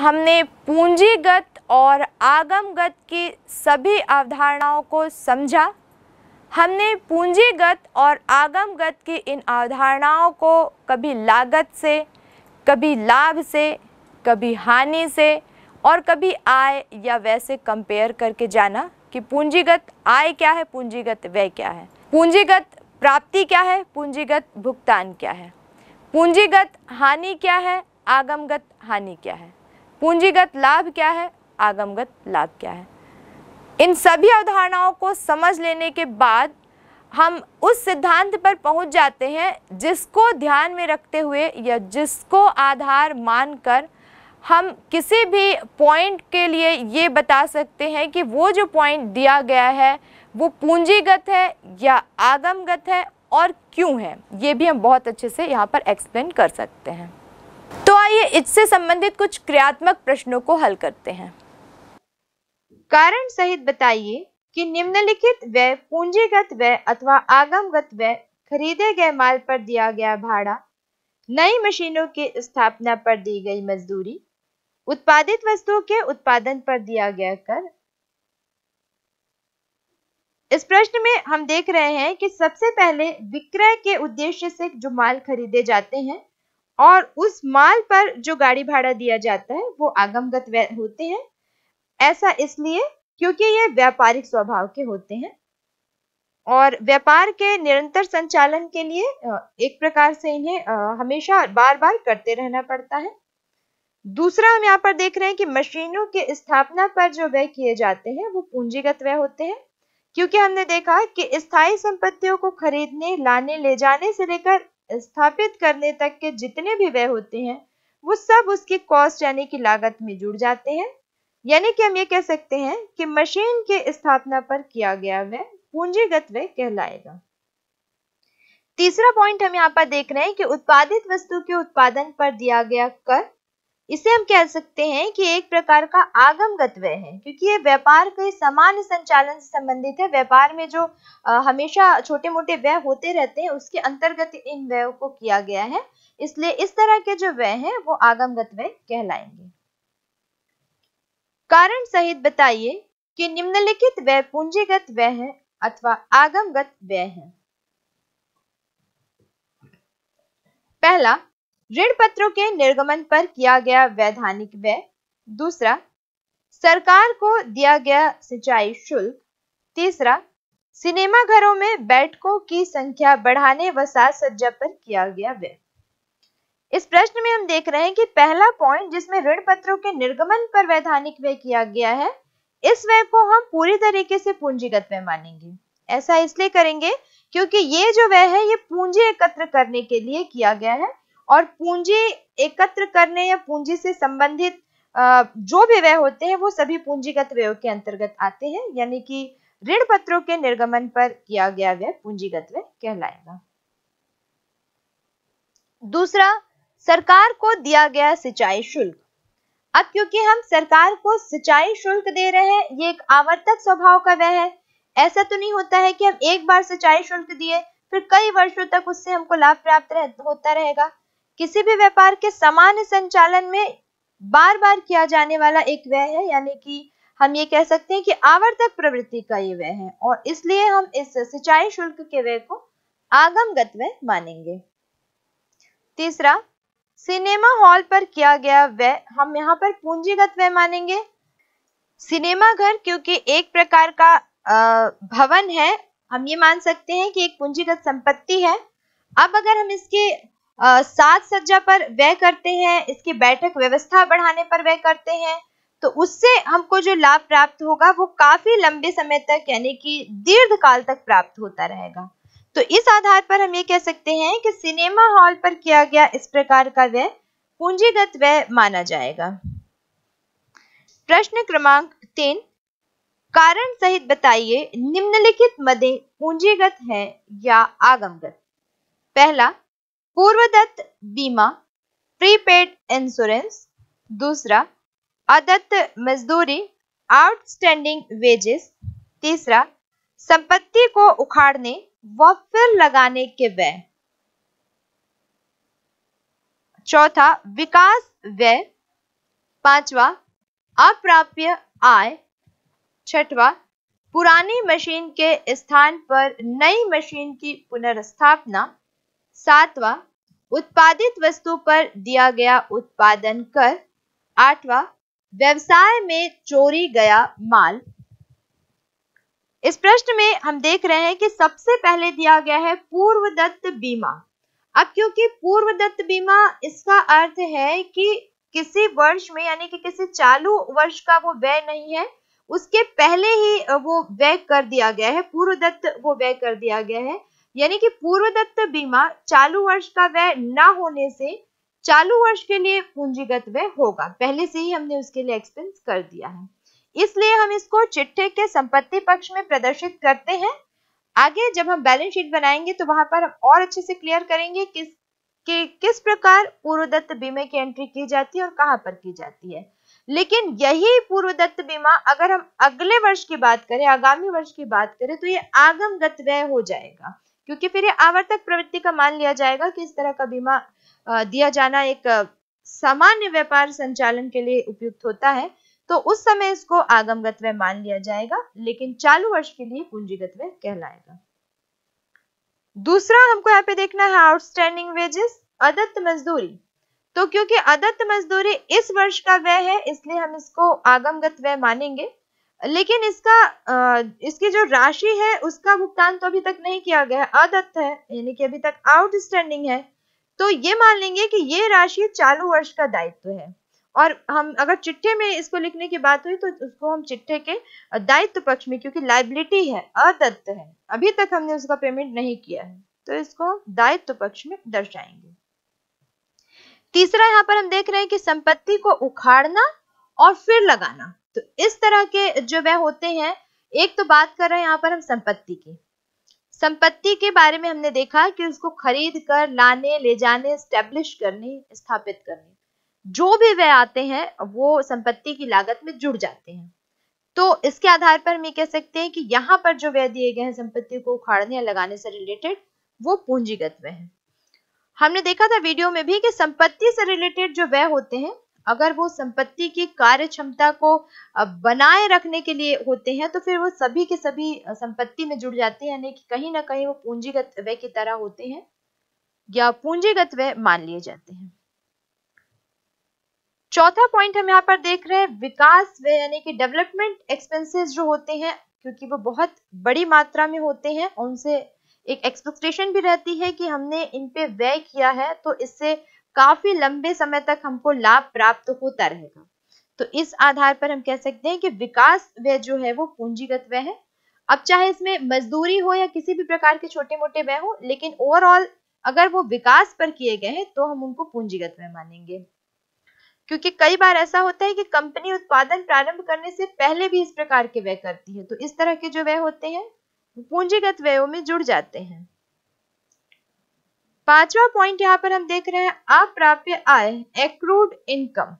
हमने पूंजीगत और आगमगत की सभी अवधारणाओं को समझा हमने पूंजीगत और आगमगत की इन अवधारणाओं को कभी लागत से कभी लाभ से कभी हानि से और कभी आय या वैसे कंपेयर करके जाना कि पूंजीगत आय क्या है पूंजीगत व्यय क्या है पूंजीगत प्राप्ति क्या है पूंजीगत भुगतान क्या है पूंजीगत हानि क्या है आगमगत हानि क्या है पूंजीगत लाभ क्या है आगमगत लाभ क्या है इन सभी अवधारणाओं को समझ लेने के बाद हम उस सिद्धांत पर पहुंच जाते हैं जिसको ध्यान में रखते हुए या जिसको आधार मानकर हम किसी भी पॉइंट के लिए ये बता सकते हैं कि वो जो पॉइंट दिया गया है वो पूंजीगत है या आगमगत है और क्यों है ये भी हम बहुत अच्छे से यहाँ पर एक्सप्लेन कर सकते हैं तो आइए इससे संबंधित कुछ क्रियात्मक प्रश्नों को हल करते हैं कारण सहित बताइए कि निम्नलिखित व्यय पूंजीगत व्यय अथवा आगमगत व्यय खरीदे गए माल पर दिया गया भाड़ा नई मशीनों की स्थापना पर दी गई मजदूरी उत्पादित वस्तुओं के उत्पादन पर दिया गया कर इस प्रश्न में हम देख रहे हैं कि सबसे पहले विक्रय के उद्देश्य से जो माल खरीदे जाते हैं और उस माल पर जो गाड़ी भाड़ा दिया जाता है वो आगमगत होते हैं ऐसा इसलिए क्योंकि ये व्यापारिक स्वभाव के होते हैं और व्यापार के निरंतर संचालन के लिए एक प्रकार से इन्हें हमेशा बार बार करते रहना पड़ता है दूसरा हम यहाँ पर देख रहे हैं कि मशीनों के स्थापना पर जो व्यय किए जाते हैं वो पूंजीगत व्यय होते हैं क्योंकि हमने देखा कि स्थायी संपत्तियों को खरीदने लाने ले जाने से लेकर स्थापित करने तक के जितने भी व्यय होते हैं वो सब उसकी कॉस्ट यानी कि लागत में जुड़ जाते हैं यानी कि हम ये कह सकते हैं कि मशीन के स्थापना पर किया गया व्यय पूंजीगत व्यय कहलाएगा तीसरा पॉइंट हम यहाँ पर देख रहे हैं कि उत्पादित वस्तु के उत्पादन पर दिया गया कर इसे हम कह सकते हैं कि एक प्रकार का आगम व्यय है क्योंकि ये व्यापार के समान संचालन से संबंधित है व्यापार में जो आ, हमेशा छोटे मोटे व्यय होते रहते हैं उसके अंतर्गत इन व्ययों को किया गया है इसलिए इस तरह के जो व्यय हैं वो आगमगत व्यय कहलाएंगे कारण सहित बताइए कि निम्नलिखित व्यय पूंजीगत व्यय है अथवा आगमगत व्यय है पहला ऋण पत्रों के निर्गमन पर किया गया वैधानिक व्यय दूसरा सरकार को दिया गया सिंचाई शुल्क तीसरा सिनेमा घरों में बैठकों की संख्या बढ़ाने व साज सज्जा पर किया गया व्यय इस प्रश्न में हम देख रहे हैं कि पहला पॉइंट जिसमें ऋण पत्रों के निर्गमन पर वैधानिक व्यय किया गया है इस व्यय को हम पूरी तरीके से पूंजीगत व्यय मानेंगे ऐसा इसलिए करेंगे क्योंकि ये जो व्यय है ये पूंजी एकत्र करने के लिए किया गया है और पूंजी एकत्र करने या पूंजी से संबंधित जो भी व्यय होते हैं वो सभी पूंजीगत व्ययों के अंतर्गत आते हैं यानी कि ऋण पत्रों के निर्गमन पर किया गया व्यय पूंजीगत व्यय कहलाएगा दूसरा सरकार को दिया गया सिंचाई शुल्क अब क्योंकि हम सरकार को सिंचाई शुल्क दे रहे हैं ये एक आवर्तक स्वभाव का व्यय है ऐसा तो नहीं होता है कि हम एक बार सिंचाई शुल्क दिए फिर कई वर्षों तक उससे हमको लाभ प्राप्त रह, होता रहेगा किसी भी व्यापार के सामान्य संचालन में बार बार किया जाने वाला एक व्यय है यानी कि हम ये कह सकते हैं कि आवर्तक प्रवृत्ति का ये व्यय है और इसलिए हम इस सिंचाई शुल्क के व्यय को आगमगत व्यय मानेंगे तीसरा सिनेमा हॉल पर किया गया व्यय हम यहाँ पर पूंजीगत व्यय मानेंगे सिनेमा घर क्योंकि एक प्रकार का भवन है हम ये मान सकते हैं कि एक पूंजीगत संपत्ति है अब अगर हम इसके साज सज्जा पर व्यय करते हैं इसकी बैठक व्यवस्था बढ़ाने पर व्यय करते हैं तो उससे हमको जो लाभ प्राप्त होगा वो काफी लंबे समय तक यानी कि दीर्घ काल तक प्राप्त होता रहेगा तो इस आधार पर हम ये कह सकते हैं कि सिनेमा हॉल पर किया गया इस प्रकार का व्यय पूंजीगत व्यय माना जाएगा प्रश्न क्रमांक तीन कारण सहित बताइए निम्नलिखित मदे पूंजीगत है या आगमगत पहला पूर्वदत्त बीमा प्रीपेड इंश्योरेंस दूसरा अदत्त मजदूरी आउटस्टैंडिंग वेजेस तीसरा संपत्ति को उखाड़ने व फिर लगाने के व्यय चौथा विकास व्यय पांचवा अप्राप्य आय छठवा पुरानी मशीन के स्थान पर नई मशीन की पुनर्स्थापना सातवां उत्पादित वस्तु पर दिया गया उत्पादन कर आठवा व्यवसाय में चोरी गया माल इस प्रश्न में हम देख रहे हैं कि सबसे पहले दिया गया है पूर्व दत्त बीमा अब क्योंकि पूर्व दत्त बीमा इसका अर्थ है कि किसी वर्ष में यानी कि किसी चालू वर्ष का वो व्यय नहीं है उसके पहले ही वो व्यय कर दिया गया है पूर्व दत्त वो व्यय कर दिया गया है यानी कि पूर्वदत्त बीमा चालू वर्ष का व्यय न होने से चालू वर्ष के लिए पूंजीगत व्यय होगा पहले से ही हमने उसके लिए एक्सपेंस कर दिया है इसलिए हम इसको चिट्ठे के संपत्ति पक्ष में प्रदर्शित करते हैं आगे जब हम बैलेंस शीट बनाएंगे तो वहां पर हम और अच्छे से क्लियर करेंगे किस कि किस प्रकार पूर्वदत्त बीमे की एंट्री की जाती है और कहां पर की जाती है लेकिन यही पूर्वदत्त बीमा अगर हम अगले वर्ष की बात करें आगामी वर्ष की बात करें तो ये आगमगत व्यय हो जाएगा क्योंकि फिर ये आवर्तक प्रवृत्ति का मान लिया जाएगा कि इस तरह का बीमा दिया जाना एक सामान्य व्यापार संचालन के लिए उपयुक्त होता है तो उस समय इसको आगमगत व्यय मान लिया जाएगा लेकिन चालू वर्ष के लिए पूंजीगत व्यय कहलाएगा दूसरा हमको यहाँ पे देखना है आउटस्टैंडिंग वेजेस अदत्त मजदूरी तो क्योंकि अदत्त मजदूरी इस वर्ष का व्यय है इसलिए हम इसको आगमगत व्यय मानेंगे लेकिन इसका इसकी जो राशि है उसका भुगतान तो अभी तक नहीं किया गया अदत्त है यानी कि अभी तक आउटस्टैंडिंग है तो ये मान लेंगे कि ये राशि चालू वर्ष का दायित्व है और हम अगर चिट्ठे में इसको लिखने की बात हुई तो उसको हम चिट्ठे के दायित्व पक्ष में क्योंकि लाइबिलिटी है अदत्त है अभी तक हमने उसका पेमेंट नहीं किया है तो इसको दायित्व पक्ष में दर्शाएंगे तीसरा यहाँ पर हम देख रहे हैं कि संपत्ति को उखाड़ना और फिर लगाना तो इस तरह के जो वह होते हैं एक तो बात कर रहे हैं यहाँ पर हम संपत्ति की संपत्ति के बारे में हमने देखा कि उसको खरीद कर लाने ले जाने स्टेब्लिश करने स्थापित करने जो भी वह आते हैं वो संपत्ति की लागत में जुड़ जाते हैं तो इसके आधार पर हम ये कह सकते हैं कि यहाँ पर जो व्यय दिए गए हैं संपत्ति को उखाड़ने या लगाने से रिलेटेड वो पूंजीगत व्यय है हमने देखा था वीडियो में भी कि संपत्ति से रिलेटेड जो व्यय होते हैं अगर वो संपत्ति की कार्य क्षमता को बनाए रखने के लिए होते हैं तो फिर वो सभी के सभी संपत्ति में जुड़ जाते हैं यानी कि कहीं ना कहीं वो पूंजीगत व्यय की तरह होते हैं या पूंजीगत व्यय मान लिए जाते हैं चौथा पॉइंट हम यहाँ पर देख रहे हैं विकास व्यय यानी कि डेवलपमेंट एक्सपेंसेस जो होते हैं क्योंकि वो बहुत बड़ी मात्रा में होते हैं उनसे एक एक्सपेक्टेशन भी रहती है कि हमने इनपे व्यय किया है तो इससे काफी लंबे समय तक हमको लाभ प्राप्त होता रहेगा तो इस आधार पर हम कह सकते हैं कि विकास व्यय जो है वो पूंजीगत व्यय है अब चाहे इसमें मजदूरी हो या किसी भी प्रकार के छोटे मोटे व्यय हो लेकिन ओवरऑल अगर वो विकास पर किए गए हैं तो हम उनको पूंजीगत व्यय मानेंगे क्योंकि कई बार ऐसा होता है कि कंपनी उत्पादन प्रारंभ करने से पहले भी इस प्रकार के व्यय करती है तो इस तरह के जो व्यय होते हैं पूंजीगत व्ययों में जुड़ जाते हैं पांचवा पॉइंट यहाँ पर हम देख रहे हैं अप्राप्य आय एक्रूड इनकम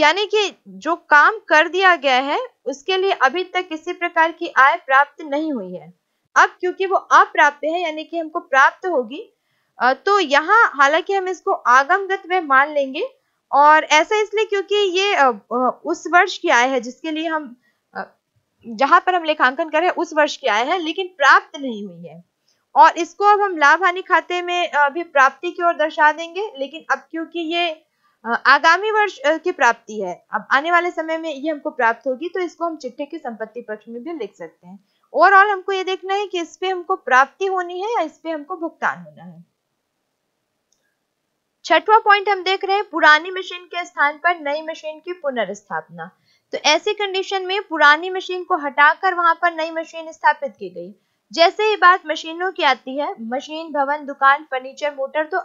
यानी कि जो काम कर दिया गया है उसके लिए अभी तक किसी प्रकार की आय प्राप्त नहीं हुई है अब क्योंकि वो अप्राप्य है यानी कि हमको प्राप्त होगी तो यहाँ हालांकि हम इसको आगमगत में मान लेंगे और ऐसा इसलिए क्योंकि ये उस वर्ष की आय है जिसके लिए हम जहां पर हम लेखांकन करें उस वर्ष की आय है लेकिन प्राप्त नहीं हुई है और इसको अब हम लाभ हानि खाते में भी प्राप्ति की ओर दर्शा देंगे लेकिन अब क्योंकि ये आगामी वर्ष की प्राप्ति है अब आने वाले समय में ये हमको प्राप्त होगी तो इसको हम चिट्ठे के संपत्ति पक्ष में भी लिख सकते हैं ओवरऑल हमको ये देखना है कि इस पे हमको प्राप्ति होनी है या इस पे हमको भुगतान होना है छठवा पॉइंट हम देख रहे हैं पुरानी मशीन के स्थान पर नई मशीन की पुनर्स्थापना तो ऐसी कंडीशन में पुरानी मशीन को हटाकर वहां पर नई मशीन स्थापित की गई जैसे ही बात मशीनों की आती है मशीन भवन दुकान फर्नीचर मोटर तो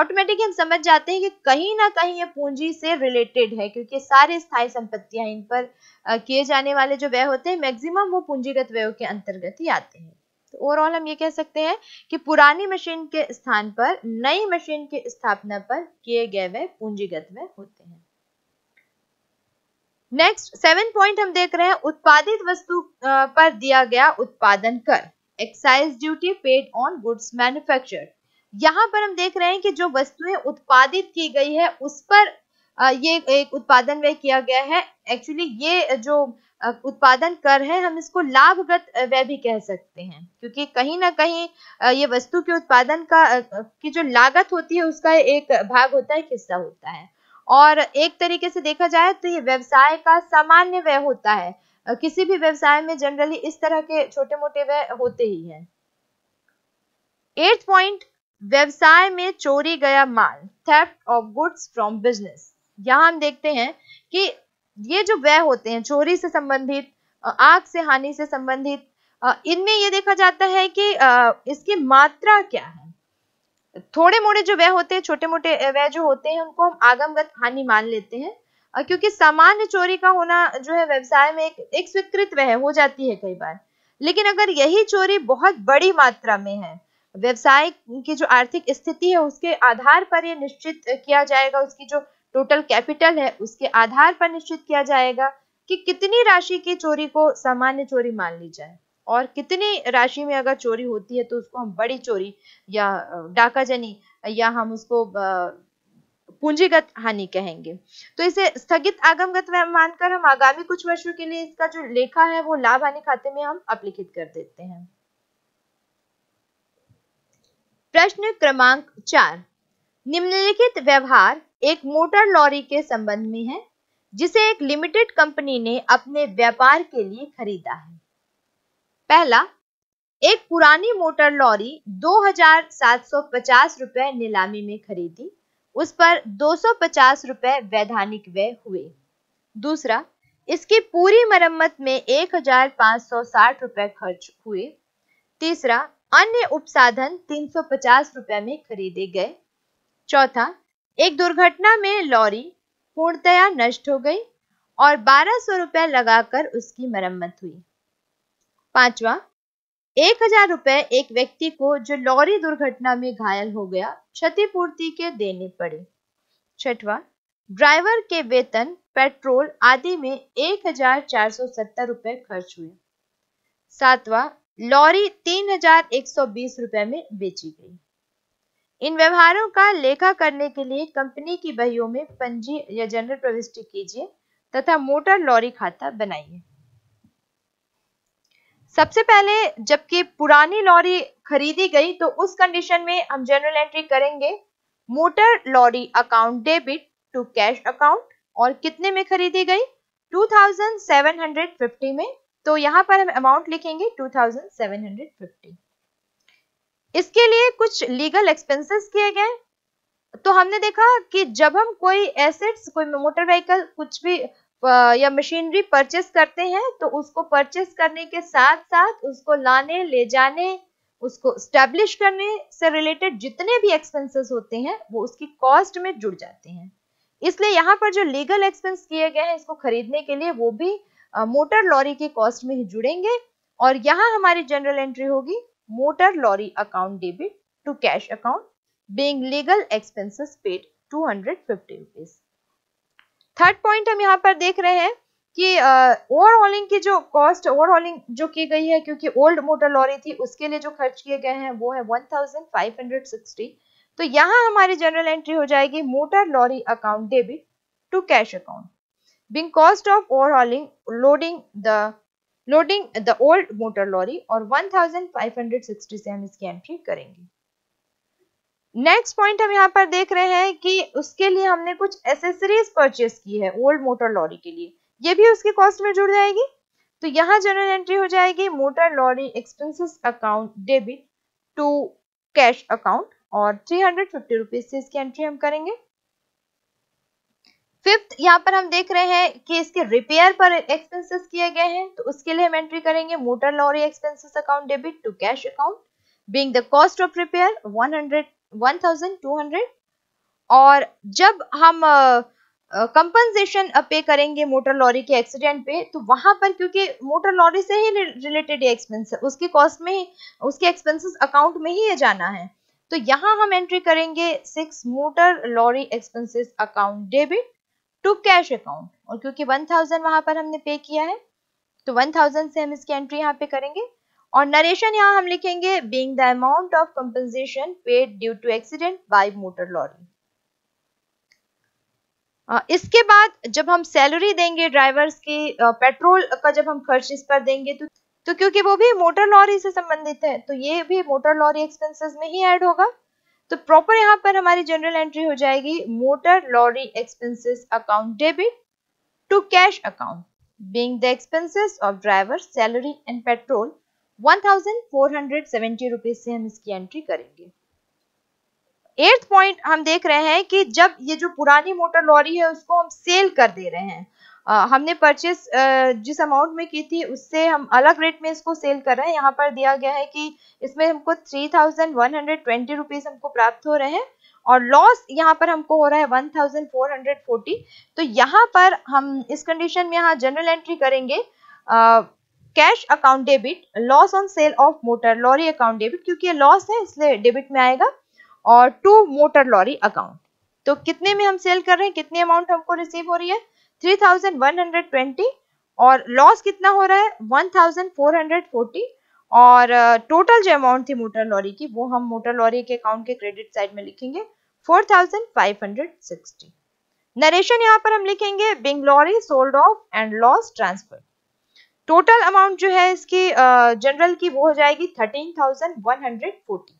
ऑटोमेटिक हम समझ जाते हैं कि कहीं ना कहीं ये पूंजी से रिलेटेड है क्योंकि सारे स्थायी संपत्तियां इन पर किए जाने वाले जो व्यय होते हैं मैक्सिमम वो पूंजीगत व्ययों के अंतर्गत ही आते हैं तो ओवरऑल हम ये कह सकते हैं कि पुरानी मशीन के स्थान पर नई मशीन की स्थापना पर किए गए व्यय पूंजीगत व्यय होते हैं नेक्स्ट सेवन पॉइंट हम देख रहे हैं उत्पादित वस्तु पर दिया गया उत्पादन कर excise duty paid on goods manufacture यहाँ पर हम देख रहे हैं कि जो वस्तुएं उत्पादित की गई है उस पर ये एक उत्पादन व्यय किया गया है एक्चुअली ये जो उत्पादन कर है हम इसको लाभगत व्यय भी कह सकते हैं क्योंकि कहीं ना कहीं ये वस्तु के उत्पादन का की जो लागत होती है उसका एक भाग होता है हिस्सा होता है और एक तरीके से देखा जाए तो ये व्यवसाय का सामान्य व्यय होता है किसी भी व्यवसाय में जनरली इस तरह के छोटे मोटे वे होते ही हैं एट पॉइंट व्यवसाय में चोरी गया माल theft of goods from business यहाँ हम देखते हैं कि ये जो व्यय होते हैं चोरी से संबंधित आग से हानि से संबंधित इनमें यह देखा जाता है कि इसकी मात्रा क्या है थोड़े मोड़े जो व्यय होते हैं छोटे मोटे व्यय जो होते हैं उनको हम आगमगत हानि मान लेते हैं क्योंकि सामान्य चोरी का होना जो है व्यवसाय में एक, एक स्वीकृत वह हो जाती है कई बार लेकिन अगर यही चोरी बहुत बड़ी मात्रा में है व्यवसाय की जो आर्थिक स्थिति है उसके आधार पर यह निश्चित किया जाएगा उसकी जो टोटल कैपिटल है उसके आधार पर निश्चित किया जाएगा कि कितनी राशि की चोरी को सामान्य चोरी मान ली जाए और कितनी राशि में अगर चोरी होती है तो उसको हम बड़ी चोरी या डाका जनी या हम उसको पूंजीगत हानि कहेंगे तो इसे स्थगित आगमगत मानकर हम आगामी कुछ वर्षों के लिए इसका जो लेखा है वो लाभ हानि खाते में हम अपलिखित कर देते हैं प्रश्न क्रमांक चार निम्नलिखित व्यवहार एक मोटर लॉरी के संबंध में है जिसे एक लिमिटेड कंपनी ने अपने व्यापार के लिए खरीदा है पहला एक पुरानी मोटर लॉरी 2750 रुपए नीलामी में खरीदी उस पर दो रुपए वैधानिक व्यय हुए दूसरा इसकी पूरी मरम्मत में एक रुपए खर्च हुए तीसरा अन्य उपसाधन तीन रुपए में खरीदे गए चौथा एक दुर्घटना में लॉरी पूर्णतया नष्ट हो गई और सौ रुपए लगाकर उसकी मरम्मत हुई पांचवा एक हजार रुपए एक व्यक्ति को जो लॉरी दुर्घटना में घायल हो गया क्षतिपूर्ति के देने पड़े छठवा ड्राइवर के वेतन पेट्रोल आदि में एक हजार चार सौ सत्तर रुपए खर्च हुए सातवा लॉरी तीन हजार एक सौ बीस रुपए में बेची गई इन व्यवहारों का लेखा करने के लिए कंपनी की बहियों में पंजी या जनरल प्रविष्टि कीजिए तथा मोटर लॉरी खाता बनाइए सबसे पहले जबकि पुरानी लॉरी खरीदी गई तो उस कंडीशन में हम जनरल एंट्री करेंगे motor lorry account debit to cash account और कितने में खरीदी गई 2750 में तो यहां पर हम अमाउंट लिखेंगे 2750 इसके लिए कुछ लीगल एक्सपेंसेस किए गए तो हमने देखा कि जब हम कोई एसेट्स कोई मोटर व्हीकल कुछ भी या मशीनरी परचेस करते हैं तो उसको परचेस करने के साथ साथ उसको लाने ले जाने उसको स्टैब्लिश करने से रिलेटेड जितने भी एक्सपेंसेस होते हैं वो उसकी कॉस्ट में जुड़ जाते हैं इसलिए यहाँ पर जो लीगल एक्सपेंस किए गए हैं इसको खरीदने के लिए वो भी मोटर लॉरी की कॉस्ट में ही जुड़ेंगे और यहाँ हमारी जनरल एंट्री होगी motor lorry account debit to cash account being legal expenses paid two hundred fifty rupees third point हम यहाँ पर देख रहे हैं कि ओवरहॉलिंग की जो कॉस्ट ओवरहॉलिंग जो की गई है क्योंकि ओल्ड मोटर लॉरी थी उसके लिए जो खर्च किए गए हैं वो है 1560 तो यहाँ हमारी जनरल एंट्री हो जाएगी motor lorry account debit to cash account being cost of overhauling loading the loading the old motor lorry और 1560 से हम इसकी एंट्री करेंगे नेक्स्ट पॉइंट हम यहाँ पर देख रहे हैं कि उसके लिए हमने कुछ एसेसरीज परचेस की है ओल्ड मोटर लॉरी के लिए ये भी उसके कॉस्ट में जुड़ जाएगी तो यहाँ जनरल एंट्री हो जाएगी motor lorry expenses account debit to cash account और थ्री हंड्रेड फिफ्टी रुपीज से इसकी एंट्री हम करेंगे फिफ्थ यहाँ पर हम देख रहे हैं कि इसके रिपेयर पर एक्सपेंसेस किए गए हैं तो उसके लिए हम एंट्री करेंगे motor lorry expenses account debit to cash account the cost of repair one hundred 1200 और जब हम कंपनसेशन uh, पे करेंगे मोटर लॉरी के एक्सीडेंट पे तो वहां पर क्योंकि मोटर लॉरी से ही रिलेटेड एक्सपेंस उसके कॉस्ट में उसके एक्सपेंसेस अकाउंट में ही ये जाना है तो यहाँ हम एंट्री करेंगे six motor lorry expenses account debit to cash account और क्योंकि 1000 वहां पर हमने पे किया है तो 1000 से हम इसकी एंट्री यहाँ पे करेंगे और नरेशन यहाँ हम लिखेंगे being the amount of compensation paid due to accident by motor lorry इसके बाद जब हम सैलरी देंगे ड्राइवर्स की पेट्रोल uh, का जब हम खर्च इस पर देंगे तो तो क्योंकि वो भी मोटर लॉरी से संबंधित है तो ये भी मोटर लॉरी एक्सपेंसेस में ही ऐड होगा तो प्रॉपर यहाँ पर हमारी जनरल एंट्री हो जाएगी motor lorry expenses account debit to cash account being the expenses of driver salary and petrol 1470 rupees से हम इसकी एंट्री करेंगे एट्थ पॉइंट हम देख रहे हैं कि जब ये जो पुरानी मोटर लॉरी है उसको हम सेल कर दे रहे हैं आ, हमने परचेस जिस अमाउंट में की थी उससे हम अलग रेट में इसको सेल कर रहे हैं यहाँ पर दिया गया है कि इसमें हमको 3120 थाउजेंड हमको प्राप्त हो रहे हैं और लॉस यहाँ पर हमको हो रहा है 1440 तो यहाँ पर हम इस कंडीशन में यहाँ जनरल एंट्री करेंगे ah, cash account debit loss on sale of motor lorry account debit क्योंकि ये लॉस है इसलिए डेबिट में आएगा और टू मोटर लॉरी अकाउंट तो कितने में हम सेल कर रहे हैं कितनी अमाउंट हमको रिसीव हो रही है 3120 और लॉस कितना हो रहा है 1440 और टोटल जो अमाउंट थी मोटर लॉरी की वो हम मोटर लॉरी के अकाउंट के क्रेडिट साइड में लिखेंगे 4560 नरेशन यहाँ पर हम लिखेंगे being lorry sold off and loss transferred total amount जो है इसकी जनरल की वो हो जाएगी thirteen thousand one hundred forty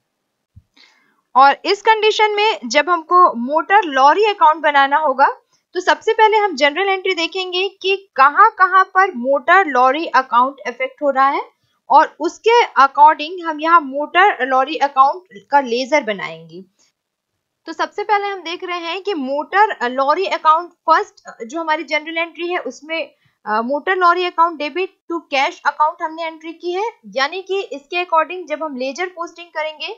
और इस कंडीशन में जब हमको मोटर लॉरी अकाउंट बनाना होगा तो सबसे पहले हम जनरल एंट्री देखेंगे कि कहां कहां पर मोटर लॉरी अकाउंट इफेक्ट हो रहा है और उसके अकॉर्डिंग हम यहां मोटर लॉरी अकाउंट का लेजर बनाएंगे तो सबसे पहले हम देख रहे हैं कि मोटर लॉरी अकाउंट फर्स्ट जो हमारी जनरल एंट्री है उसमें motor lorry account debit to cash account हमने एंट्री की है यानी कि इसके अकॉर्डिंग जब हम लेजर पोस्टिंग करेंगे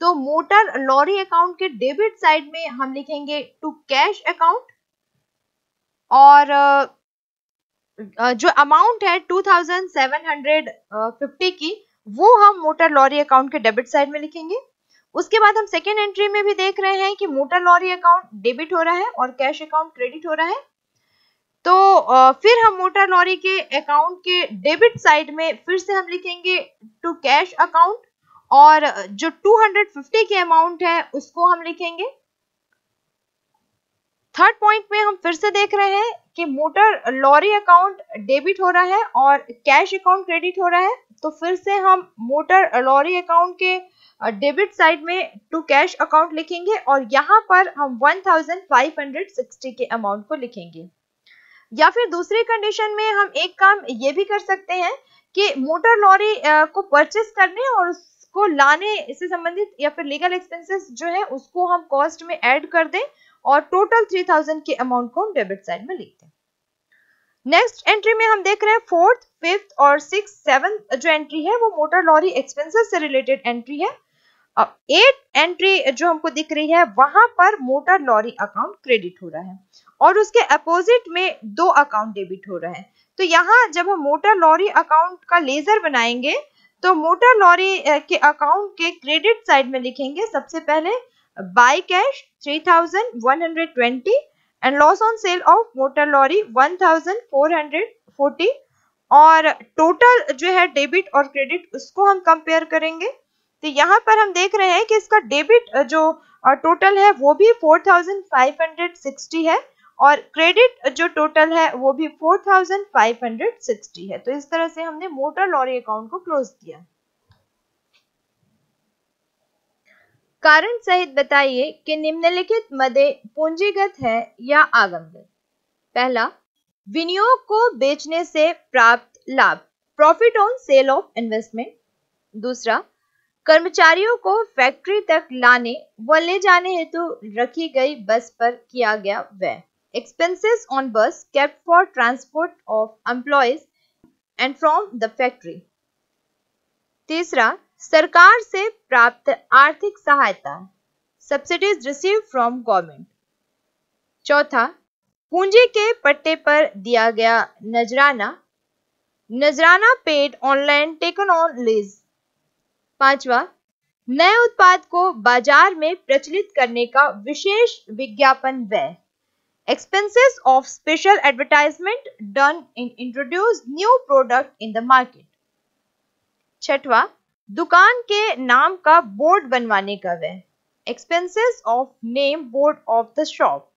तो मोटर लॉरी अकाउंट के डेबिट साइड में हम लिखेंगे टू कैश अकाउंट और जो अमाउंट है 2750 की वो हम मोटर लॉरी अकाउंट के डेबिट साइड में लिखेंगे उसके बाद हम सेकेंड एंट्री में भी देख रहे हैं कि मोटर लॉरी अकाउंट डेबिट हो रहा है और कैश अकाउंट क्रेडिट हो रहा है तो फिर हम मोटर लॉरी के अकाउंट के डेबिट साइड में फिर से हम लिखेंगे टू कैश अकाउंट और जो 250 के अमाउंट है उसको हम लिखेंगे थर्ड पॉइंट में हम फिर से देख रहे हैं कि मोटर लॉरी अकाउंट डेबिट हो रहा है और कैश अकाउंट क्रेडिट हो रहा है तो फिर से हम मोटर लॉरी अकाउंट के डेबिट साइड में टू कैश अकाउंट लिखेंगे और यहाँ पर हम 1560 के अमाउंट को लिखेंगे या फिर दूसरी कंडीशन में हम एक काम ये भी कर सकते हैं कि मोटर लॉरी को परचेस करने और उसको लाने से संबंधित या फिर लीगल एक्सपेंसेस जो है उसको हम कॉस्ट में ऐड कर दें और टोटल 3000 के अमाउंट को हम डेबिट साइड में लिख दें नेक्स्ट एंट्री में हम देख रहे हैं फोर्थ फिफ्थ और सिक्स सेवन्थ जो एंट्री है वो मोटर लॉरी एक्सपेंसेस से रिलेटेड एंट्री है एट एंट्री जो हमको दिख रही है वहां पर मोटर लॉरी अकाउंट क्रेडिट हो रहा है और उसके अपोजिट में दो अकाउंट डेबिट हो रहा है तो यहाँ जब हम मोटर लॉरी अकाउंट का लेजर बनाएंगे तो मोटर लॉरी के अकाउंट के क्रेडिट साइड में लिखेंगे सबसे पहले by cash 3120 and loss on sale of motor lorry 1440 और टोटल जो है डेबिट और क्रेडिट उसको हम कंपेयर करेंगे तो यहाँ पर हम देख रहे हैं कि इसका डेबिट जो टोटल है वो भी 4560 है और क्रेडिट जो टोटल है वो भी 4560 है तो इस तरह से हमने मोटर लॉरी अकाउंट को क्लोज किया कारण सहित बताइए कि निम्नलिखित मदे पूंजीगत है या आगमगत पहला विनियोग को बेचने से प्राप्त लाभ profit on sale of investment दूसरा कर्मचारियों को फैक्ट्री तक लाने व ले जाने हेतु रखी गई बस पर किया गया व्यय Expenses on bus kept for transport of employees and from the factory तीसरा सरकार से प्राप्त आर्थिक सहायता सब्सिडीज रिसीव फ्रॉम गवर्नमेंट चौथा पूंजी के पट्टे पर दिया गया नजराना नजराना paid on land taken on lease पांचवा नए उत्पाद को बाजार में प्रचलित करने का विशेष विज्ञापन व्यय Expenses of special advertisement done in introduce new product in the market. छठवा दुकान के नाम का बोर्ड बनवाने का व्यय expenses of name board of the shop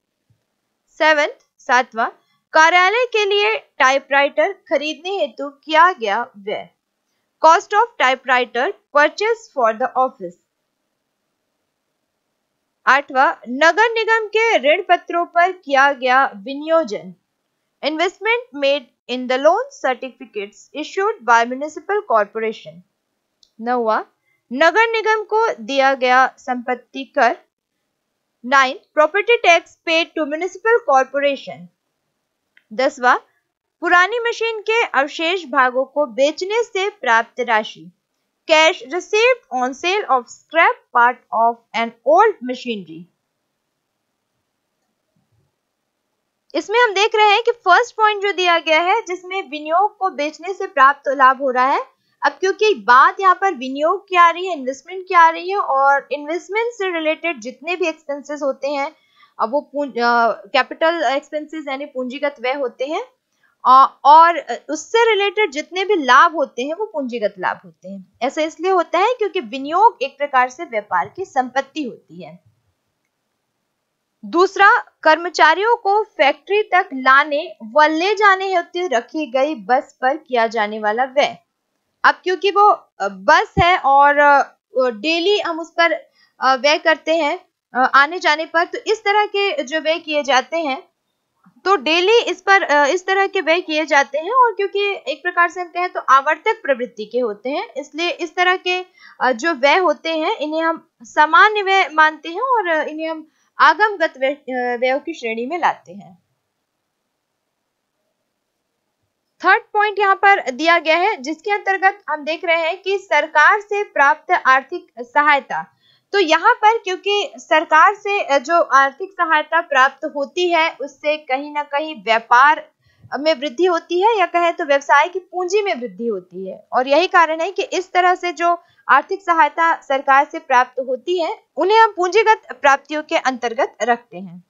seventh सातवा कार्यालय के लिए टाइपराइटर खरीदने हेतु किया गया व्यय cost of typewriter purchase for the office आठवा नगर निगम के ऋण पत्रों पर किया गया विनियोजन investment made in the loan certificates issued by municipal corporation नौवा नगर निगम को दिया गया संपत्ति कर nine property tax paid to municipal corporation दसवा पुरानी मशीन के अवशेष भागों को बेचने से प्राप्त राशि cash received on sale of scrap part of an old machinery. इसमें हम देख रहे हैं कि फर्स्ट पॉइंट जो दिया गया है जिसमें विनियोग को बेचने से प्राप्त लाभ हो रहा है अब क्योंकि बात यहाँ पर विनियोग की आ रही है इन्वेस्टमेंट की आ रही है और इन्वेस्टमेंट से रिलेटेड जितने भी एक्सपेंसेस होते हैं अब वो कैपिटल एक्सपेंसेस यानी पूंजीगत व्यय होते हैं और उससे रिलेटेड जितने भी लाभ होते हैं वो पूंजीगत लाभ होते हैं ऐसा इसलिए होता है क्योंकि विनियोग एक प्रकार से व्यापार की संपत्ति होती है दूसरा कर्मचारियों को फैक्ट्री तक लाने व ले जाने हेतु रखी गई बस पर किया जाने वाला व्यय अब क्योंकि वो बस है और डेली हम उस पर व्यय करते हैं आने जाने पर तो इस तरह के जो व्यय किए जाते हैं तो डेली इस पर इस तरह के व्यय किए जाते हैं और क्योंकि एक प्रकार से हम कहें तो आवर्तक प्रवृत्ति के होते हैं इसलिए इस तरह के जो व्यय होते हैं इन्हें हम सामान्य व्यय मानते हैं और इन्हें हम आगमगत व्यय की श्रेणी में लाते हैं थर्ड पॉइंट यहाँ पर दिया गया है जिसके अंतर्गत हम देख रहे हैं कि सरकार से प्राप्त आर्थिक सहायता तो यहाँ पर क्योंकि सरकार से जो आर्थिक सहायता प्राप्त होती है उससे कहीं ना कहीं व्यापार में वृद्धि होती है या कहें तो व्यवसाय की पूंजी में वृद्धि होती है और यही कारण है कि इस तरह से जो आर्थिक सहायता सरकार से प्राप्त होती है उन्हें हम पूंजीगत प्राप्तियों के अंतर्गत रखते हैं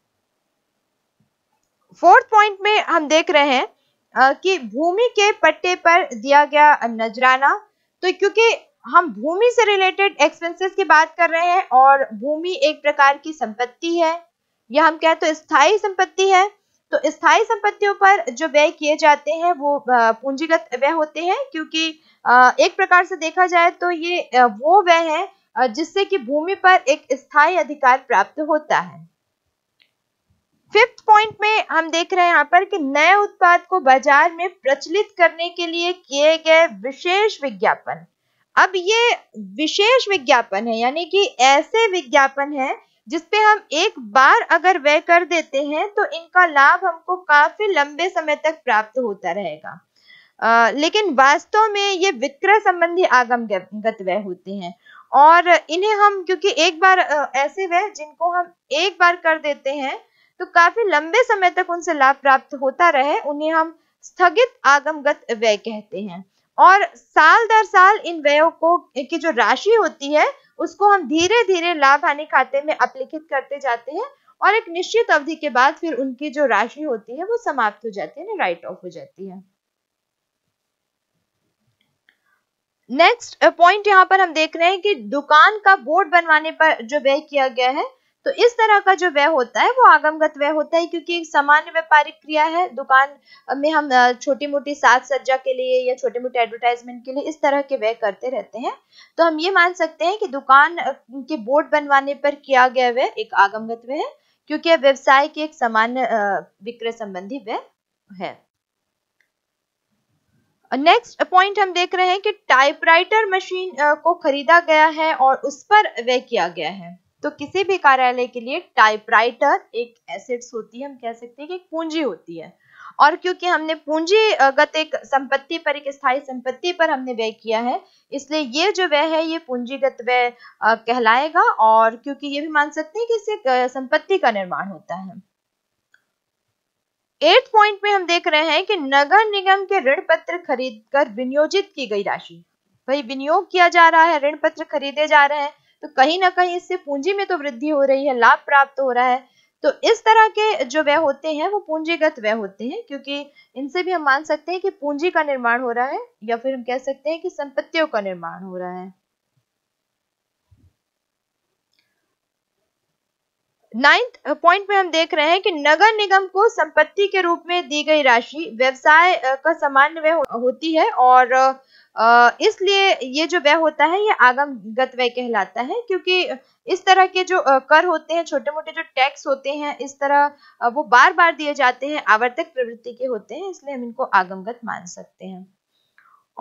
फोर्थ पॉइंट में हम देख रहे हैं कि भूमि के पट्टे पर दिया गया नजराना तो क्योंकि हम भूमि से रिलेटेड एक्सपेंसेस की बात कर रहे हैं और भूमि एक प्रकार की संपत्ति है या हम कहें तो स्थायी संपत्ति है तो स्थायी संपत्तियों पर जो व्यय किए जाते हैं वो पूंजीगत व्यय होते हैं क्योंकि एक प्रकार से देखा जाए तो ये वो व्यय है जिससे कि भूमि पर एक स्थायी अधिकार प्राप्त होता है फिफ्थ पॉइंट में हम देख रहे हैं यहाँ पर कि नए उत्पाद को बाजार में प्रचलित करने के लिए किए गए विशेष विज्ञापन अब ये विशेष विज्ञापन है यानी कि ऐसे विज्ञापन है जिसपे हम एक बार अगर व्यय कर देते हैं तो इनका लाभ हमको काफी लंबे समय तक प्राप्त होता रहेगा आ, लेकिन वास्तव में ये विक्रय संबंधी गत व्यय होते हैं और इन्हें हम क्योंकि एक बार ऐसे व्यय जिनको हम एक बार कर देते हैं तो काफी लंबे समय तक उनसे लाभ प्राप्त होता रहे उन्हें हम स्थगित आगमगत व्यय कहते हैं और साल दर साल इन व्ययों को की जो राशि होती है उसको हम धीरे धीरे लाभ हानि खाते में अपलिखित करते जाते हैं और एक निश्चित अवधि के बाद फिर उनकी जो राशि होती है वो समाप्त हो जाती है राइट ऑफ हो जाती है नेक्स्ट पॉइंट यहाँ पर हम देख रहे हैं कि दुकान का बोर्ड बनवाने पर जो व्यय किया गया है तो इस तरह का जो व्यय होता है वो आगमगत व्यय होता है क्योंकि एक सामान्य व्यापारिक क्रिया है दुकान में हम छोटी मोटी साज सज्जा के लिए या छोटे मोटे एडवर्टाइजमेंट के लिए इस तरह के व्यय करते रहते हैं तो हम ये मान सकते हैं कि दुकान के बोर्ड बनवाने पर किया गया व्यय एक आगमगत व्यय है क्योंकि यह व्यवसाय के एक सामान्य विक्रय संबंधी व्यय है नेक्स्ट पॉइंट हम देख रहे हैं कि टाइपराइटर मशीन को खरीदा गया है और उस पर व्यय किया गया है तो किसी भी कार्यालय के लिए टाइपराइटर एक एसेट्स होती है हम कह सकते हैं कि पूंजी होती है और क्योंकि हमने पूंजीगत एक संपत्ति पर एक स्थायी संपत्ति पर हमने व्यय किया है इसलिए ये जो व्यय है ये पूंजीगत व्यय कहलाएगा और क्योंकि ये भी मान सकते हैं कि इससे संपत्ति का निर्माण होता है एट पॉइंट में हम देख रहे हैं कि नगर निगम के ऋण पत्र खरीद कर विनियोजित की गई राशि भाई विनियोग किया जा रहा है ऋण पत्र खरीदे जा रहे हैं तो कहीं ना कहीं इससे पूंजी में तो वृद्धि हो रही है लाभ प्राप्त हो रहा है तो इस तरह के जो व्यय होते हैं वो पूंजीगत व्यय होते हैं क्योंकि इनसे भी हम मान सकते हैं कि पूंजी का निर्माण हो रहा है या फिर हम कह सकते हैं कि संपत्तियों का निर्माण हो रहा है नाइन्थ पॉइंट में हम देख रहे हैं कि नगर निगम को संपत्ति के रूप में दी गई राशि व्यवसाय का सामान्य व्यय होती है और इसलिए ये जो व्यय होता है ये आगमगत व्यय कहलाता है क्योंकि इस तरह के जो कर होते हैं छोटे मोटे जो टैक्स होते हैं इस तरह वो बार बार दिए जाते हैं आवर्तक प्रवृत्ति के होते हैं इसलिए हम इनको आगमगत मान सकते हैं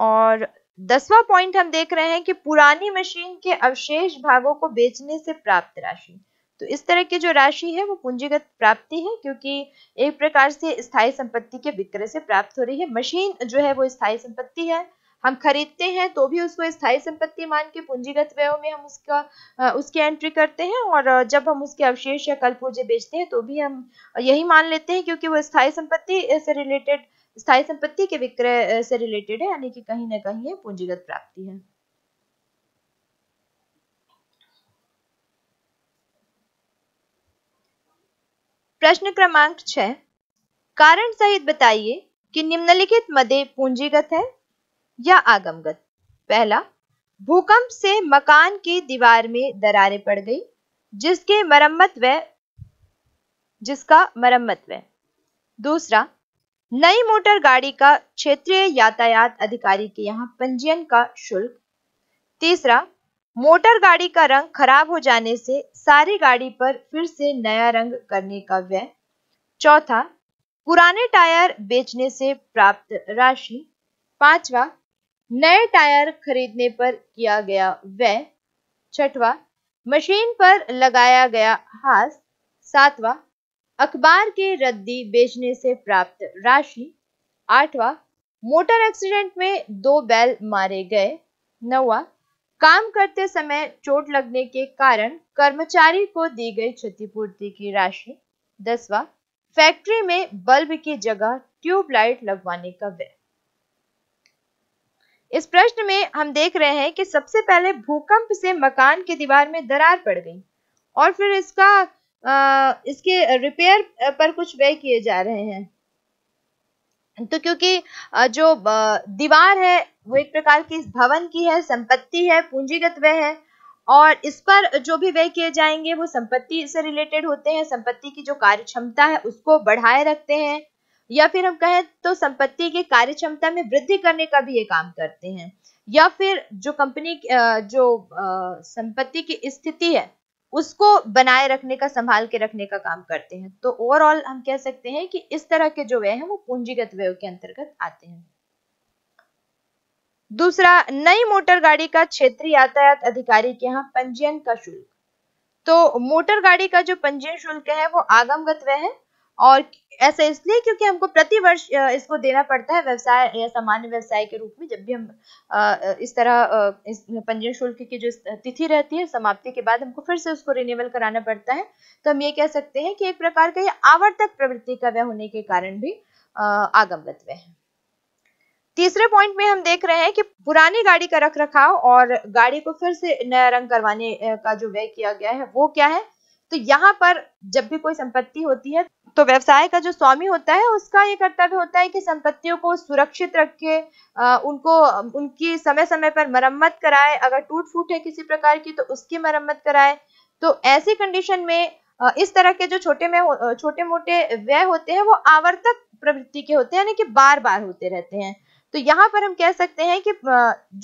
और दसवां पॉइंट हम देख रहे हैं कि पुरानी मशीन के अवशेष भागों को बेचने से प्राप्त राशि तो इस तरह की जो राशि है वो पूंजीगत प्राप्ति है क्योंकि एक प्रकार से स्थायी संपत्ति के विक्रय से प्राप्त हो रही है मशीन जो है वो स्थायी संपत्ति है हम खरीदते हैं तो भी उसको स्थायी संपत्ति मान के पूंजीगत व्यय में हम उसका उसकी एंट्री करते हैं और जब हम उसके अवशेष या कल पूजे बेचते हैं तो भी हम यही मान लेते हैं क्योंकि वो स्थायी संपत्ति से रिलेटेड स्थायी संपत्ति के विक्रय से रिलेटेड है यानी कि कहीं ना कहीं ये पूंजीगत प्राप्ति है प्रश्न क्रमांक छ कारण सहित बताइए कि निम्नलिखित मदे पूंजीगत है या आगमगत पहला भूकंप से मकान की दीवार में दरारें पड़ गई जिसके मरम्मत व जिसका मरम्मत व दूसरा नई मोटर गाड़ी का क्षेत्रीय यातायात अधिकारी के यहाँ पंजीयन का शुल्क तीसरा मोटर गाड़ी का रंग खराब हो जाने से सारी गाड़ी पर फिर से नया रंग करने का व्यय चौथा पुराने टायर बेचने से प्राप्त राशि पांचवा नए टायर खरीदने पर किया गया व्यय छठवा मशीन पर लगाया गया हास सातवा अखबार के रद्दी बेचने से प्राप्त राशि आठवा मोटर एक्सीडेंट में दो बैल मारे गए नौवा काम करते समय चोट लगने के कारण कर्मचारी को दी गई क्षतिपूर्ति की राशि दसवा फैक्ट्री में बल्ब की जगह ट्यूबलाइट लगवाने का व्यय इस प्रश्न में हम देख रहे हैं कि सबसे पहले भूकंप से मकान के दीवार में दरार पड़ गई और फिर इसका आ, इसके रिपेयर पर कुछ व्यय किए जा रहे हैं तो क्योंकि जो दीवार है वो एक प्रकार की भवन की है संपत्ति है पूंजीगत व्यय है और इस पर जो भी व्यय किए जाएंगे वो संपत्ति से रिलेटेड होते हैं संपत्ति की जो कार्य क्षमता है उसको बढ़ाए रखते हैं या फिर हम कहें तो संपत्ति के कार्य क्षमता में वृद्धि करने का भी ये काम करते हैं या फिर जो कंपनी जो संपत्ति की स्थिति है उसको बनाए रखने का संभाल के रखने का काम करते हैं तो ओवरऑल हम कह सकते हैं कि इस तरह के जो व्यय हैं वो पूंजीगत व्यय के अंतर्गत आते हैं दूसरा नई मोटर गाड़ी का क्षेत्रीय यातायात अधिकारी के यहाँ पंजीयन का शुल्क तो मोटर गाड़ी का जो पंजीयन शुल्क है वो आगमगत व्यय है और ऐसा इसलिए क्योंकि हमको प्रतिवर्ष इसको देना पड़ता है व्यवसाय या सामान्य व्यवसाय के रूप में जब भी हम इस तरह पंजीयन शुल्क की जो तिथि रहती है समाप्ति के बाद हमको फिर से उसको रिन्यूअल कराना पड़ता है तो हम ये कह सकते हैं कि एक प्रकार का ये आवर्तक प्रवृत्ति का व्यय होने के कारण भी आगमगत व्यय है तीसरे पॉइंट में हम देख रहे हैं कि पुरानी गाड़ी का रख रखाव और गाड़ी को फिर से नया रंग करवाने का जो व्यय किया गया है वो क्या है तो यहाँ पर जब भी कोई संपत्ति होती है तो व्यवसाय का जो स्वामी होता है उसका ये कर्तव्य होता है कि संपत्तियों को सुरक्षित रख के उनको उनकी समय समय पर मरम्मत कराए अगर टूट फूट है किसी प्रकार की तो उसकी मरम्मत कराए तो ऐसी कंडीशन में इस तरह के जो छोटे में छोटे मोटे व्यय होते हैं वो आवर्तक प्रवृत्ति के होते हैं यानी कि बार बार होते रहते हैं तो यहाँ पर हम कह सकते हैं कि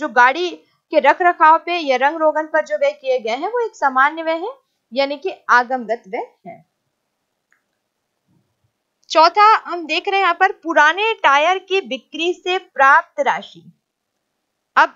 जो गाड़ी के रख रखाव पे या रंग रोगन पर जो व्यय किए गए हैं वो एक सामान्य व्यय है यानी कि आगमगत व्यय है चौथा हम देख रहे हैं यहाँ पर पुराने टायर की बिक्री से प्राप्त राशि अब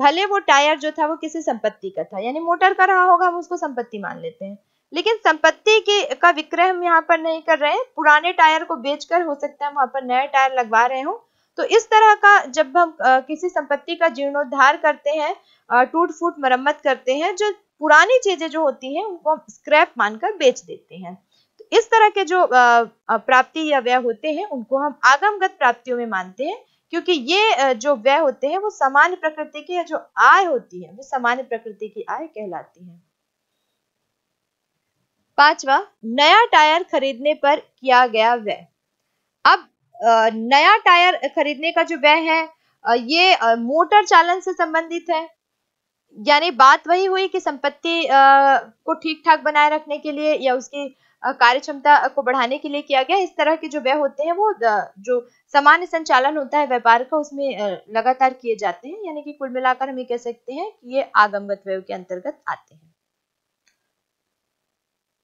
भले वो टायर जो था वो किसी संपत्ति का था यानी मोटर का रहा होगा हम उसको संपत्ति मान लेते हैं लेकिन संपत्ति के का विक्रय हम यहाँ पर नहीं कर रहे हैं पुराने टायर को बेचकर हो सकता है वहां पर नए टायर लगवा रहे हो तो इस तरह का जब हम किसी संपत्ति का जीर्णोद्धार करते हैं टूट फूट मरम्मत करते हैं जो पुरानी चीजें जो होती हैं उनको हम स्क्रैप मानकर बेच देते हैं इस तरह के जो प्राप्ति या व्यय होते हैं उनको हम आगमगत प्राप्तियों में मानते हैं क्योंकि ये जो व्यय होते हैं वो सामान्य प्रकृति की जो आय होती है वो सामान्य प्रकृति की आय कहलाती है पांचवा नया टायर खरीदने पर किया गया व्यय अब नया टायर खरीदने का जो व्यय है ये मोटर चालन से संबंधित है यानी बात वही हुई कि संपत्ति को ठीक ठाक बनाए रखने के लिए या उसकी कार्य क्षमता को बढ़ाने के लिए किया गया इस तरह के जो व्यय होते हैं वो जो सामान्य संचालन होता है व्यापार का उसमें लगातार किए जाते हैं यानी कि कुल मिलाकर हम ये कह सकते हैं कि ये आगमगत व्यय के अंतर्गत आते हैं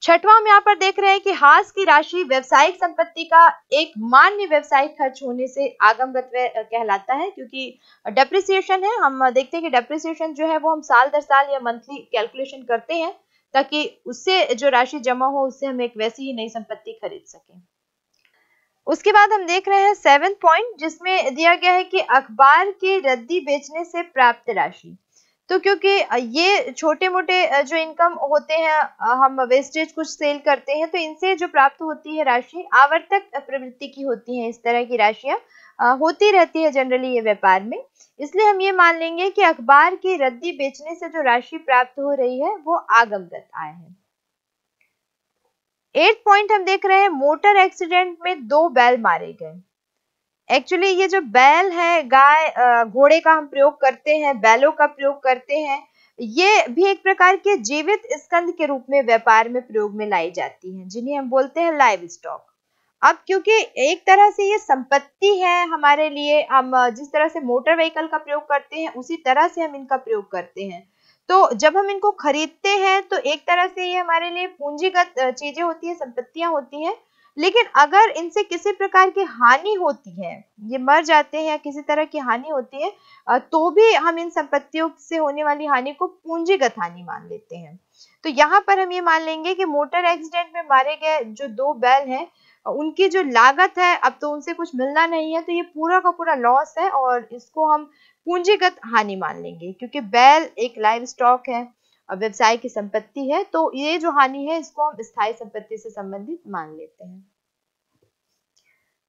छठवां हम यहाँ पर देख रहे हैं कि हास की राशि व्यवसायिक संपत्ति का एक मान्य व्यवसायिक खर्च होने से आगमगत व्यय कहलाता है क्योंकि डेप्रिसिएशन है हम देखते हैं कि डेप्रिसिएशन जो है वो हम साल दर साल या मंथली कैलकुलेशन करते हैं ताकि उससे जो राशि जमा हो उससे हम एक वैसी ही नई संपत्ति खरीद सके उसके बाद हम देख रहे हैं सेवन पॉइंट जिसमें दिया गया है कि अखबार के रद्दी बेचने से प्राप्त राशि तो क्योंकि ये छोटे मोटे जो इनकम होते हैं हम वेस्टेज कुछ सेल करते हैं तो इनसे जो प्राप्त होती है राशि आवर्तक प्रवृत्ति की होती है इस तरह की राशियां होती रहती है जनरली ये व्यापार में इसलिए हम ये मान लेंगे कि अखबार की रद्दी बेचने से जो राशि प्राप्त हो रही है वो आगमगत आए हैं एट पॉइंट हम देख रहे हैं मोटर एक्सीडेंट में दो बैल मारे गए एक्चुअली ये जो बैल है गाय घोड़े का हम प्रयोग करते हैं बैलों का प्रयोग करते हैं ये भी एक प्रकार के जीवित स्कंद के रूप में व्यापार में प्रयोग में लाई जाती हैं जिन्हें हम बोलते हैं लाइव स्टॉक अब क्योंकि एक तरह से ये संपत्ति है हमारे लिए हम जिस तरह से मोटर व्हीकल का प्रयोग करते हैं उसी तरह से हम इनका प्रयोग करते हैं तो जब हम इनको खरीदते हैं तो एक तरह से ये हमारे लिए पूंजीगत चीजें होती है संपत्तियां होती हैं लेकिन अगर इनसे किसी प्रकार की हानि होती है ये मर जाते हैं या किसी तरह की हानि होती है तो भी हम इन संपत्तियों से होने वाली हानि को पूंजीगत हानि मान लेते हैं तो यहाँ पर हम ये मान लेंगे कि मोटर एक्सीडेंट में मारे गए जो दो बैल हैं उनकी जो लागत है अब तो उनसे कुछ मिलना नहीं है तो ये पूरा का पूरा लॉस है और इसको हम पूंजीगत हानि मान लेंगे क्योंकि बैल एक लाइव स्टॉक है व्यवसाय की संपत्ति है तो ये जो हानि है इसको हम स्थायी संपत्ति से संबंधित मान लेते हैं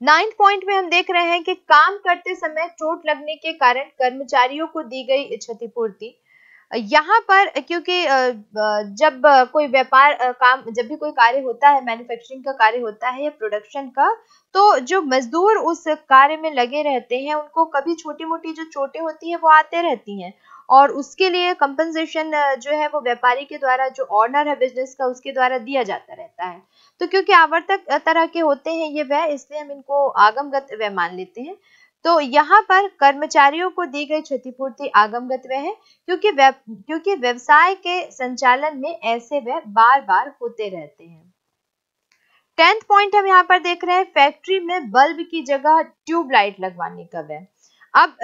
नाइन्थ पॉइंट में हम देख रहे हैं कि काम करते समय चोट लगने के कारण कर्मचारियों को दी गई क्षतिपूर्ति यहाँ पर क्योंकि जब कोई व्यापार काम जब भी कोई कार्य होता है मैन्युफैक्चरिंग का कार्य होता है या प्रोडक्शन का तो जो मजदूर उस कार्य में लगे रहते हैं उनको कभी छोटी मोटी जो चोटें होती है वो आते रहती हैं और उसके लिए कंपनसेशन जो है वो व्यापारी के द्वारा जो ऑनर है बिजनेस का उसके द्वारा दिया जाता रहता है तो क्योंकि आवर्तक तरह के होते हैं ये व्यय इसलिए हम इनको आगमगत व्यय मान लेते हैं तो यहाँ पर कर्मचारियों को दी गई क्षतिपूर्ति आगमगत व्यय है क्योंकि क्योंकि व्यवसाय के संचालन में ऐसे व्यय बार बार होते रहते हैं टेंथ पॉइंट हम यहाँ पर देख रहे हैं फैक्ट्री में बल्ब की जगह ट्यूबलाइट लगवाने का व्यय अब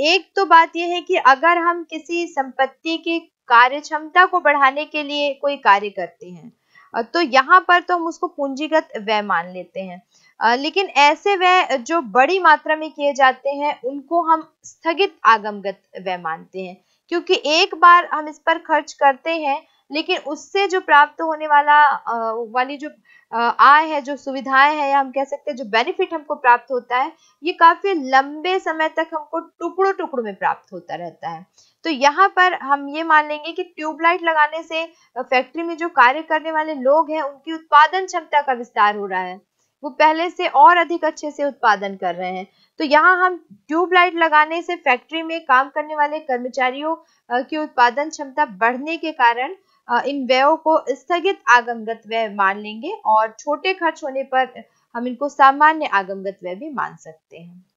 एक तो बात यह है कि अगर हम किसी संपत्ति की कार्य क्षमता को बढ़ाने के लिए कोई कार्य करते हैं तो यहाँ पर तो हम उसको पूंजीगत व्यय मान लेते हैं लेकिन ऐसे व्यय जो बड़ी मात्रा में किए जाते हैं उनको हम स्थगित आगमगत व्यय मानते हैं क्योंकि एक बार हम इस पर खर्च करते हैं लेकिन उससे जो प्राप्त होने वाला वाली जो आय है जो सुविधाएं हैं या हम कह सकते हैं जो बेनिफिट हमको प्राप्त होता है ये काफी लंबे समय तक हमको टुकड़ों टुकड़ों में प्राप्त होता रहता है तो यहाँ पर हम ये मान लेंगे कि ट्यूबलाइट लगाने से फैक्ट्री में जो कार्य करने वाले लोग हैं उनकी उत्पादन क्षमता का विस्तार हो रहा है वो पहले से और अधिक अच्छे से उत्पादन कर रहे हैं तो यहाँ हम ट्यूबलाइट लगाने से फैक्ट्री में काम करने वाले कर्मचारियों की उत्पादन क्षमता बढ़ने के कारण इन व्ययों को स्थगित आगमगत व्यय मान लेंगे और छोटे खर्च होने पर हम इनको सामान्य आगमगत व्यय भी मान सकते हैं